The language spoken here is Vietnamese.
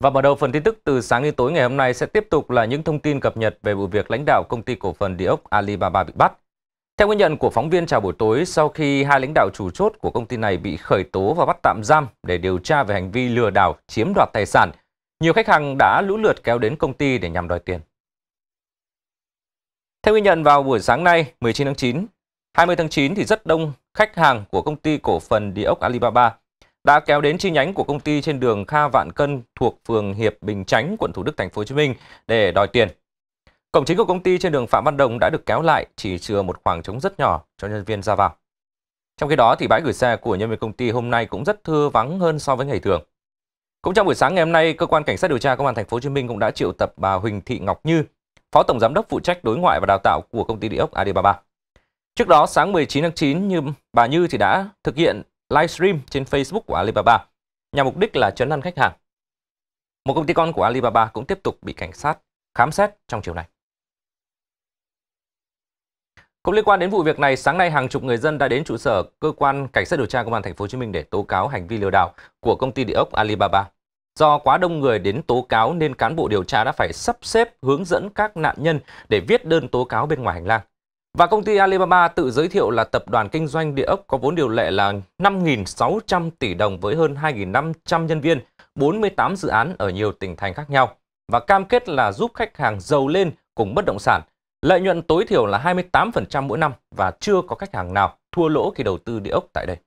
Và mở đầu phần tin tức từ sáng đến tối ngày hôm nay sẽ tiếp tục là những thông tin cập nhật về vụ việc lãnh đạo công ty cổ phần địa ốc Alibaba bị bắt. Theo ghi nhận của phóng viên chào buổi tối, sau khi hai lãnh đạo chủ chốt của công ty này bị khởi tố và bắt tạm giam để điều tra về hành vi lừa đảo chiếm đoạt tài sản, nhiều khách hàng đã lũ lượt kéo đến công ty để nhằm đòi tiền. Theo ghi nhận vào buổi sáng nay, 19 tháng 9, 20 tháng 9 thì rất đông khách hàng của công ty cổ phần địa ốc Alibaba đã kéo đến chi nhánh của công ty trên đường Kha Vạn Cân thuộc phường Hiệp Bình Chánh, quận Thủ Đức, thành phố Hồ Chí Minh để đòi tiền. Cổng chính của công ty trên đường Phạm Văn Đồng đã được kéo lại, chỉ chừa một khoảng trống rất nhỏ cho nhân viên ra vào. Trong khi đó, thì bãi gửi xe của nhân viên công ty hôm nay cũng rất thưa vắng hơn so với ngày thường. Cũng trong buổi sáng ngày hôm nay, cơ quan cảnh sát điều tra công an thành phố Hồ Chí Minh cũng đã triệu tập bà Huỳnh Thị Ngọc Như, Phó Tổng giám đốc phụ trách đối ngoại và đào tạo của công ty địa ốc Alibaba. Trước đó, sáng 19 tháng 9, như bà Như thì đã thực hiện livestream trên Facebook của Alibaba nhằm mục đích là chấn an khách hàng. Một công ty con của Alibaba cũng tiếp tục bị cảnh sát khám xét trong chiều nay. Cũng liên quan đến vụ việc này, sáng nay hàng chục người dân đã đến trụ sở cơ quan cảnh sát điều tra công an thành phố Hồ Chí Minh để tố cáo hành vi lừa đảo của công ty địa ốc Alibaba. Do quá đông người đến tố cáo nên cán bộ điều tra đã phải sắp xếp hướng dẫn các nạn nhân để viết đơn tố cáo bên ngoài hành lang. Và công ty Alibaba tự giới thiệu là tập đoàn kinh doanh địa ốc có vốn điều lệ là 5.600 tỷ đồng với hơn 2.500 nhân viên, 48 dự án ở nhiều tỉnh thành khác nhau và cam kết là giúp khách hàng giàu lên cùng bất động sản. Lợi nhuận tối thiểu là 28% mỗi năm và chưa có khách hàng nào thua lỗ khi đầu tư địa ốc tại đây.